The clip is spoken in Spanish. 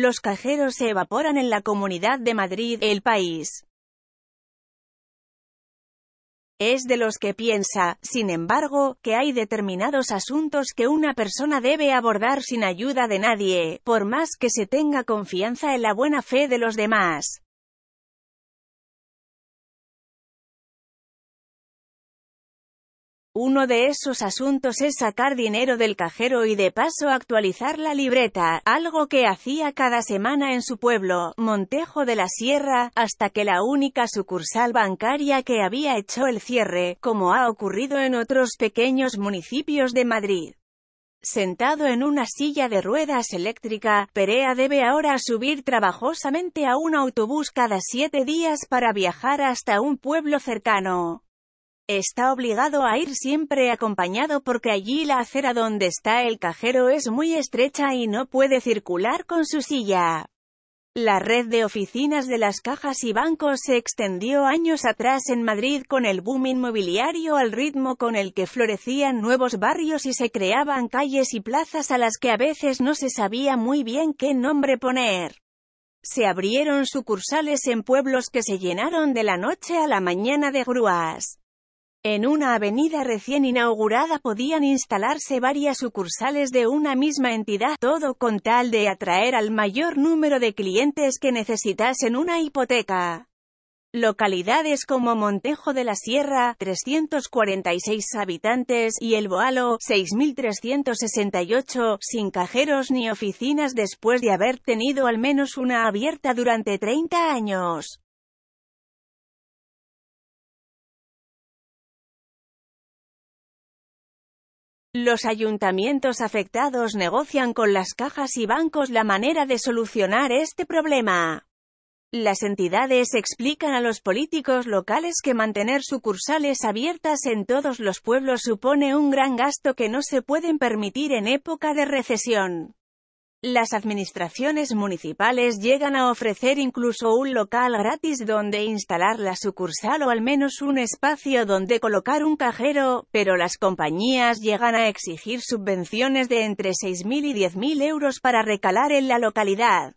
Los cajeros se evaporan en la Comunidad de Madrid, el país. Es de los que piensa, sin embargo, que hay determinados asuntos que una persona debe abordar sin ayuda de nadie, por más que se tenga confianza en la buena fe de los demás. Uno de esos asuntos es sacar dinero del cajero y de paso actualizar la libreta, algo que hacía cada semana en su pueblo, Montejo de la Sierra, hasta que la única sucursal bancaria que había hecho el cierre, como ha ocurrido en otros pequeños municipios de Madrid. Sentado en una silla de ruedas eléctrica, Perea debe ahora subir trabajosamente a un autobús cada siete días para viajar hasta un pueblo cercano. Está obligado a ir siempre acompañado porque allí la acera donde está el cajero es muy estrecha y no puede circular con su silla. La red de oficinas de las cajas y bancos se extendió años atrás en Madrid con el boom inmobiliario al ritmo con el que florecían nuevos barrios y se creaban calles y plazas a las que a veces no se sabía muy bien qué nombre poner. Se abrieron sucursales en pueblos que se llenaron de la noche a la mañana de grúas. En una avenida recién inaugurada podían instalarse varias sucursales de una misma entidad, todo con tal de atraer al mayor número de clientes que necesitasen una hipoteca. Localidades como Montejo de la Sierra, 346 habitantes, y El Boalo, 6.368, sin cajeros ni oficinas después de haber tenido al menos una abierta durante 30 años. Los ayuntamientos afectados negocian con las cajas y bancos la manera de solucionar este problema. Las entidades explican a los políticos locales que mantener sucursales abiertas en todos los pueblos supone un gran gasto que no se pueden permitir en época de recesión. Las administraciones municipales llegan a ofrecer incluso un local gratis donde instalar la sucursal o al menos un espacio donde colocar un cajero, pero las compañías llegan a exigir subvenciones de entre 6.000 y 10.000 euros para recalar en la localidad.